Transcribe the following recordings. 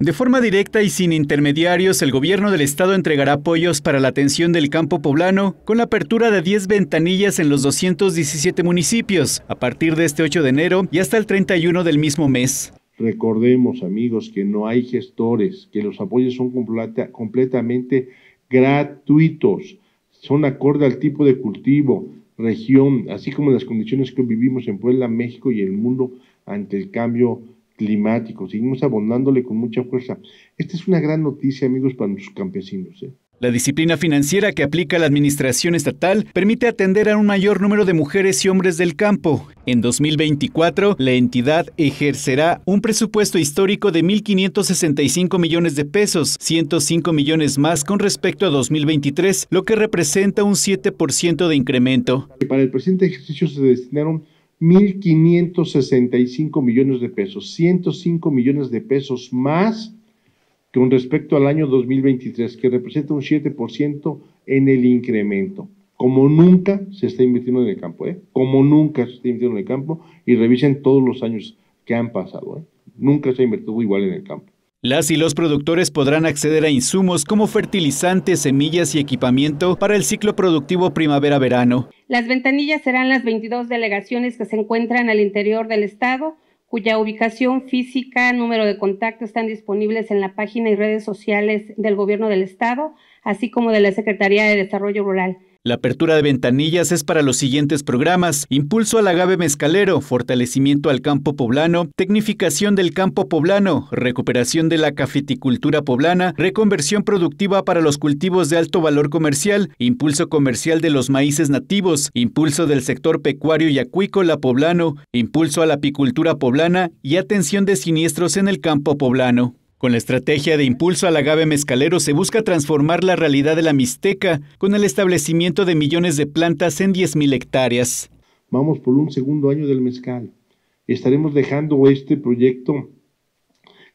De forma directa y sin intermediarios, el gobierno del estado entregará apoyos para la atención del campo poblano con la apertura de 10 ventanillas en los 217 municipios a partir de este 8 de enero y hasta el 31 del mismo mes. Recordemos, amigos, que no hay gestores, que los apoyos son completamente gratuitos, son acorde al tipo de cultivo, región, así como las condiciones que vivimos en Puebla, México y el mundo ante el cambio climático, seguimos abonándole con mucha fuerza. Esta es una gran noticia, amigos, para nuestros campesinos. ¿eh? La disciplina financiera que aplica la Administración Estatal permite atender a un mayor número de mujeres y hombres del campo. En 2024, la entidad ejercerá un presupuesto histórico de 1.565 millones de pesos, 105 millones más con respecto a 2023, lo que representa un 7% de incremento. Para el presente ejercicio se destinaron 1.565 millones de pesos, 105 millones de pesos más con respecto al año 2023, que representa un 7% en el incremento. Como nunca se está invirtiendo en el campo, ¿eh? Como nunca se está invirtiendo en el campo y revisen todos los años que han pasado, ¿eh? Nunca se ha invertido igual en el campo. Las y los productores podrán acceder a insumos como fertilizantes, semillas y equipamiento para el ciclo productivo primavera-verano. Las ventanillas serán las 22 delegaciones que se encuentran al interior del Estado, cuya ubicación física, número de contacto están disponibles en la página y redes sociales del Gobierno del Estado, así como de la Secretaría de Desarrollo Rural. La apertura de ventanillas es para los siguientes programas, impulso al agave mezcalero, fortalecimiento al campo poblano, tecnificación del campo poblano, recuperación de la cafeticultura poblana, reconversión productiva para los cultivos de alto valor comercial, impulso comercial de los maíces nativos, impulso del sector pecuario y acuícola poblano, impulso a la apicultura poblana y atención de siniestros en el campo poblano. Con la estrategia de impulso al agave mezcalero se busca transformar la realidad de la Mixteca con el establecimiento de millones de plantas en 10.000 hectáreas. Vamos por un segundo año del mezcal. Estaremos dejando este proyecto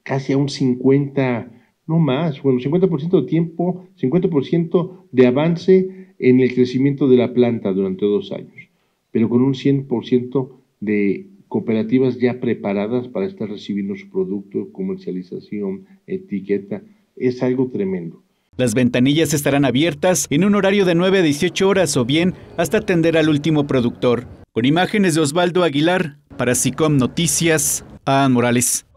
casi a un 50, no más, bueno, 50% de tiempo, 50% de avance en el crecimiento de la planta durante dos años, pero con un 100% de cooperativas ya preparadas para estar recibiendo su producto, comercialización, etiqueta, es algo tremendo. Las ventanillas estarán abiertas en un horario de 9 a 18 horas o bien hasta atender al último productor. Con imágenes de Osvaldo Aguilar, para SICOM Noticias, A. Morales.